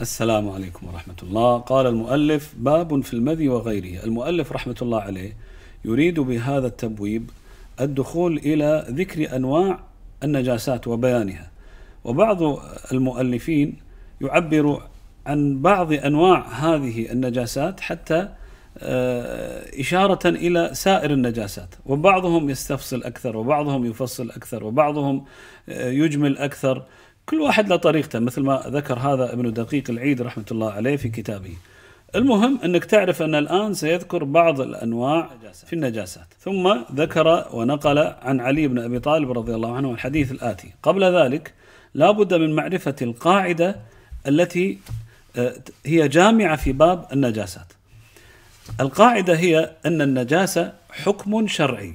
السلام عليكم ورحمة الله قال المؤلف باب في المذي وغيره المؤلف رحمة الله عليه يريد بهذا التبويب الدخول إلى ذكر أنواع النجاسات وبيانها وبعض المؤلفين يعبر عن بعض أنواع هذه النجاسات حتى آه، إشارة إلى سائر النجاسات وبعضهم يستفصل أكثر وبعضهم يفصل أكثر وبعضهم آه، يجمل أكثر كل واحد له طريقته مثل ما ذكر هذا ابن دقيق العيد رحمة الله عليه في كتابه المهم أنك تعرف أن الآن سيذكر بعض الأنواع في النجاسات ثم ذكر ونقل عن علي بن أبي طالب رضي الله عنه الحديث الآتي قبل ذلك لا بد من معرفة القاعدة التي آه، هي جامعة في باب النجاسات القاعدة هي أن النجاسة حكم شرعي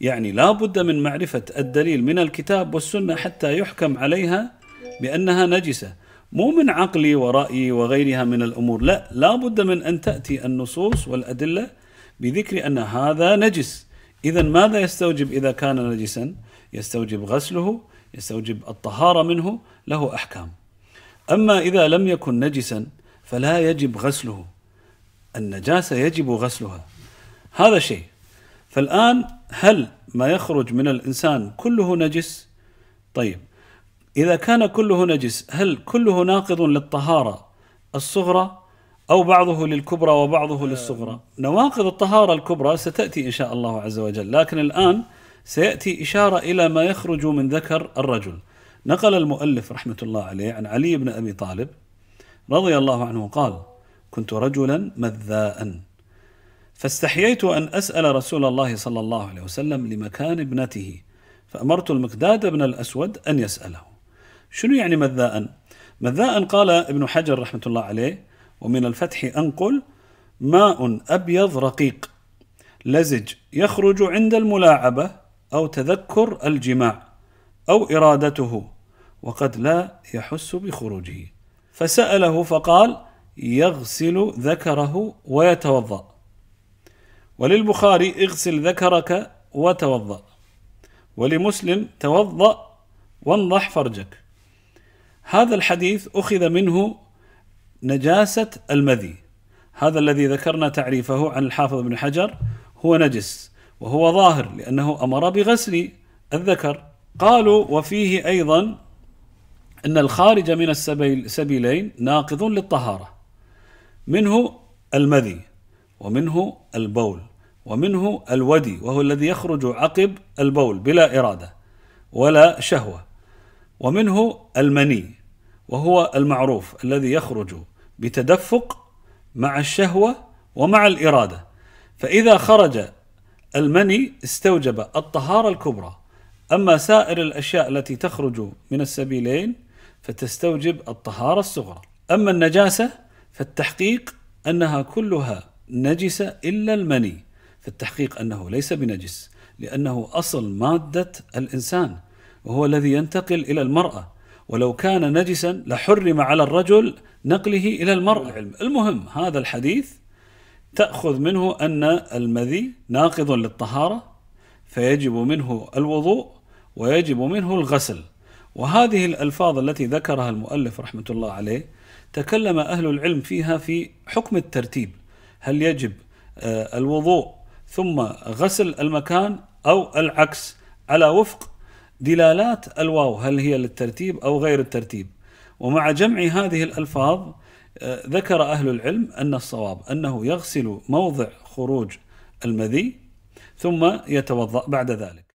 يعني لا بد من معرفة الدليل من الكتاب والسنة حتى يحكم عليها بأنها نجسة مو من عقلي ورأيي وغيرها من الأمور لا لا بد من أن تأتي النصوص والأدلة بذكر أن هذا نجس إذا ماذا يستوجب إذا كان نجسا يستوجب غسله يستوجب الطهارة منه له أحكام أما إذا لم يكن نجسا فلا يجب غسله النجاسة يجب غسلها هذا شيء فالآن هل ما يخرج من الإنسان كله نجس؟ طيب إذا كان كله نجس هل كله ناقض للطهارة الصغرى أو بعضه للكبرى وبعضه آه. للصغرى نواقض الطهارة الكبرى ستأتي إن شاء الله عز وجل لكن الآن سيأتي إشارة إلى ما يخرج من ذكر الرجل نقل المؤلف رحمة الله عليه عن علي بن أبي طالب رضي الله عنه قال كنت رجلا مذاء فاستحييت أن أسأل رسول الله صلى الله عليه وسلم لمكان ابنته فأمرت المقداد بن الأسود أن يسأله شنو يعني مذاء؟ مذاء قال ابن حجر رحمة الله عليه ومن الفتح أنقل ماء أبيض رقيق لزج يخرج عند الملاعبة أو تذكر الجماع أو إرادته وقد لا يحس بخروجه فسأله فقال يغسل ذكره ويتوضأ وللبخاري اغسل ذكرك وتوضأ ولمسلم توضأ وانضح فرجك هذا الحديث أخذ منه نجاسة المذي هذا الذي ذكرنا تعريفه عن الحافظ بن حجر هو نجس وهو ظاهر لأنه أمر بغسل الذكر قالوا وفيه أيضا أن الخارج من السبيلين ناقض للطهارة منه المذي ومنه البول ومنه الودي وهو الذي يخرج عقب البول بلا إرادة ولا شهوة ومنه المني وهو المعروف الذي يخرج بتدفق مع الشهوة ومع الإرادة فإذا خرج المني استوجب الطهارة الكبرى أما سائر الأشياء التي تخرج من السبيلين فتستوجب الطهارة الصغرى أما النجاسة فالتحقيق أنها كلها نجسة إلا المني في التحقيق أنه ليس بنجس لأنه أصل مادة الإنسان وهو الذي ينتقل إلى المرأة ولو كان نجسا لحرم على الرجل نقله إلى المرأة نعم. المهم هذا الحديث تأخذ منه أن المذي ناقض للطهارة فيجب منه الوضوء ويجب منه الغسل وهذه الألفاظ التي ذكرها المؤلف رحمة الله عليه تكلم أهل العلم فيها في حكم الترتيب هل يجب آه، الوضوء ثم غسل المكان أو العكس على وفق دلالات الواو هل هي للترتيب أو غير الترتيب ومع جمع هذه الألفاظ آه، ذكر أهل العلم أن الصواب أنه يغسل موضع خروج المذي ثم يتوضأ بعد ذلك